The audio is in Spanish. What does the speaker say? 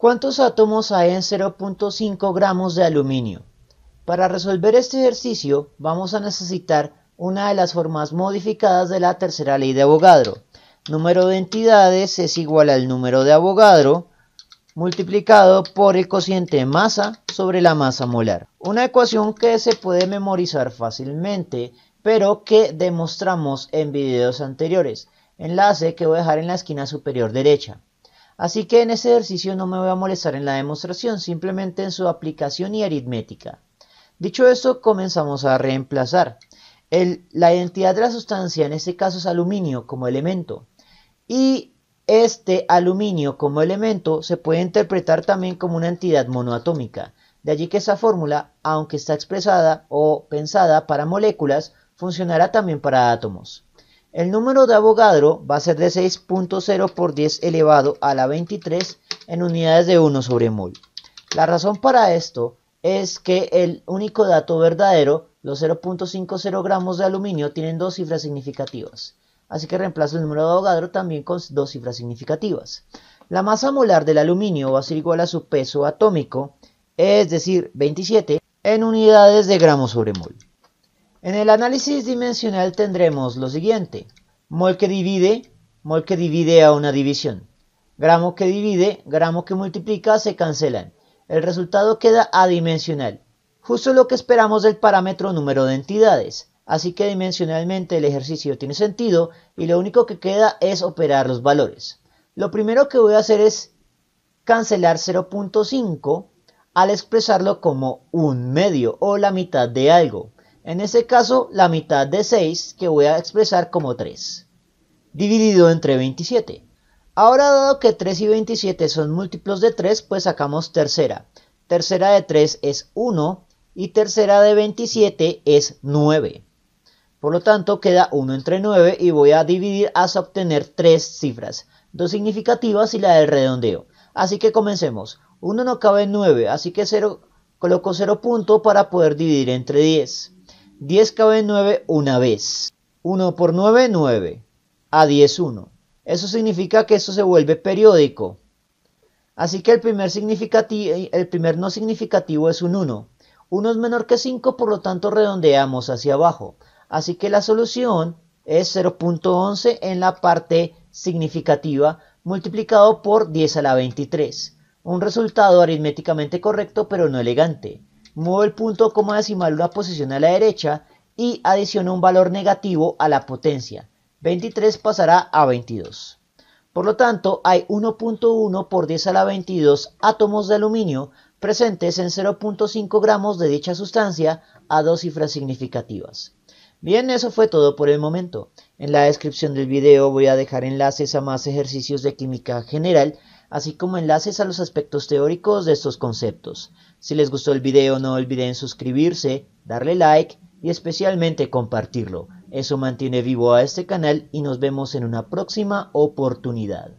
¿Cuántos átomos hay en 0.5 gramos de aluminio? Para resolver este ejercicio vamos a necesitar una de las formas modificadas de la tercera ley de Avogadro. Número de entidades es igual al número de Avogadro multiplicado por el cociente de masa sobre la masa molar. Una ecuación que se puede memorizar fácilmente, pero que demostramos en videos anteriores. Enlace que voy a dejar en la esquina superior derecha. Así que en ese ejercicio no me voy a molestar en la demostración, simplemente en su aplicación y aritmética. Dicho esto, comenzamos a reemplazar. la identidad de la sustancia en este caso es aluminio como elemento. Y este aluminio como elemento se puede interpretar también como una entidad monoatómica. De allí que esa fórmula, aunque está expresada o pensada para moléculas, funcionará también para átomos. El número de Avogadro va a ser de 6.0 por 10 elevado a la 23 en unidades de 1 sobre mol. La razón para esto es que el único dato verdadero, los 0.50 gramos de aluminio, tienen dos cifras significativas. Así que reemplazo el número de Avogadro también con dos cifras significativas. La masa molar del aluminio va a ser igual a su peso atómico, es decir, 27, en unidades de gramos sobre mol. En el análisis dimensional tendremos lo siguiente. Mol que divide, mol que divide a una división. Gramo que divide, gramo que multiplica se cancelan. El resultado queda adimensional. Justo lo que esperamos del parámetro número de entidades. Así que dimensionalmente el ejercicio tiene sentido y lo único que queda es operar los valores. Lo primero que voy a hacer es cancelar 0.5 al expresarlo como un medio o la mitad de algo. En este caso, la mitad de 6, que voy a expresar como 3, dividido entre 27. Ahora, dado que 3 y 27 son múltiplos de 3, pues sacamos tercera. Tercera de 3 es 1 y tercera de 27 es 9. Por lo tanto, queda 1 entre 9 y voy a dividir hasta obtener 3 cifras, dos significativas y la del redondeo. Así que comencemos. 1 no cabe en 9, así que 0, coloco 0 punto para poder dividir entre 10. 10 cabe 9 una vez. 1 por 9, 9. A 10, 1. Eso significa que eso se vuelve periódico. Así que el primer, el primer no significativo es un 1. 1 es menor que 5, por lo tanto redondeamos hacia abajo. Así que la solución es 0.11 en la parte significativa multiplicado por 10 a la 23. Un resultado aritméticamente correcto pero no elegante. Muevo el punto coma decimal una posición a la derecha y adiciono un valor negativo a la potencia. 23 pasará a 22. Por lo tanto, hay 1.1 por 10 a la 22 átomos de aluminio presentes en 0.5 gramos de dicha sustancia a dos cifras significativas. Bien, eso fue todo por el momento. En la descripción del video voy a dejar enlaces a más ejercicios de química general así como enlaces a los aspectos teóricos de estos conceptos. Si les gustó el video no olviden suscribirse, darle like y especialmente compartirlo. Eso mantiene vivo a este canal y nos vemos en una próxima oportunidad.